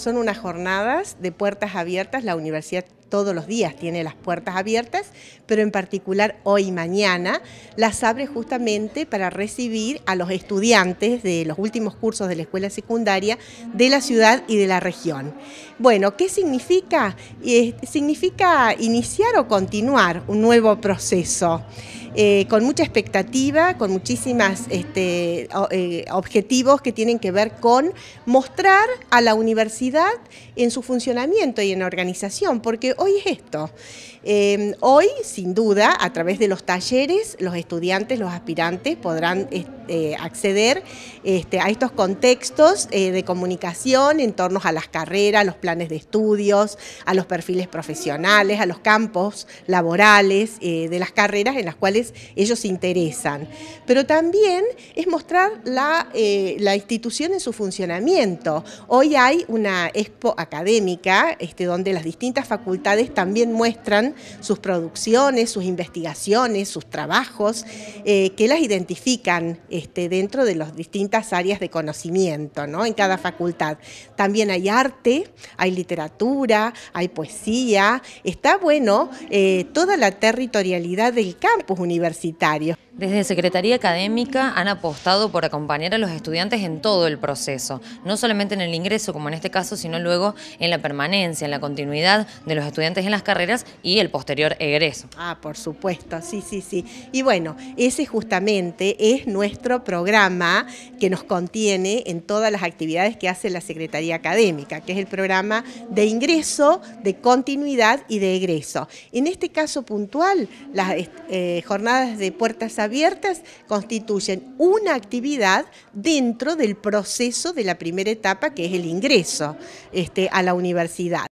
Son unas jornadas de puertas abiertas. La universidad todos los días tiene las puertas abiertas, pero en particular hoy y mañana las abre justamente para recibir a los estudiantes de los últimos cursos de la escuela secundaria de la ciudad y de la región. Bueno, ¿qué significa? Eh, significa iniciar o continuar un nuevo proceso. Eh, con mucha expectativa, con muchísimos este, eh, objetivos que tienen que ver con mostrar a la universidad en su funcionamiento y en organización, porque hoy es esto. Em, hoy, sin duda, a través de los talleres, los estudiantes, los aspirantes podrán... Eh, acceder este, a estos contextos eh, de comunicación en torno a las carreras, a los planes de estudios, a los perfiles profesionales, a los campos laborales eh, de las carreras en las cuales ellos se interesan. Pero también es mostrar la, institución en su funcionamiento. Hoy hay una expo académica este, donde las distintas facultades también muestran sus producciones, sus investigaciones, sus trabajos, que las identifican este, dentro de las distintas áreas de conocimiento, ¿no? En cada facultad. También hay arte, hay literatura, hay poesía. Está bueno eh, toda la territorialidad del campus universitario. Desde Secretaría Académica han apostado por acompañar a los estudiantes en todo el proceso, no solamente en el ingreso, como en este caso, sino luego en la permanencia, en la continuidad de los estudiantes en las carreras y el posterior egreso. Ah, por supuesto, sí, sí, sí. Y bueno, ese justamente es nuestro programa que nos contiene en todas las actividades que hace la Secretaría Académica, que es el programa de ingreso, de continuidad y de egreso. En este caso puntual, las eh, jornadas de puertas abiertas constituyen una actividad dentro del proceso de la primera etapa, que es el ingreso este, a la universidad.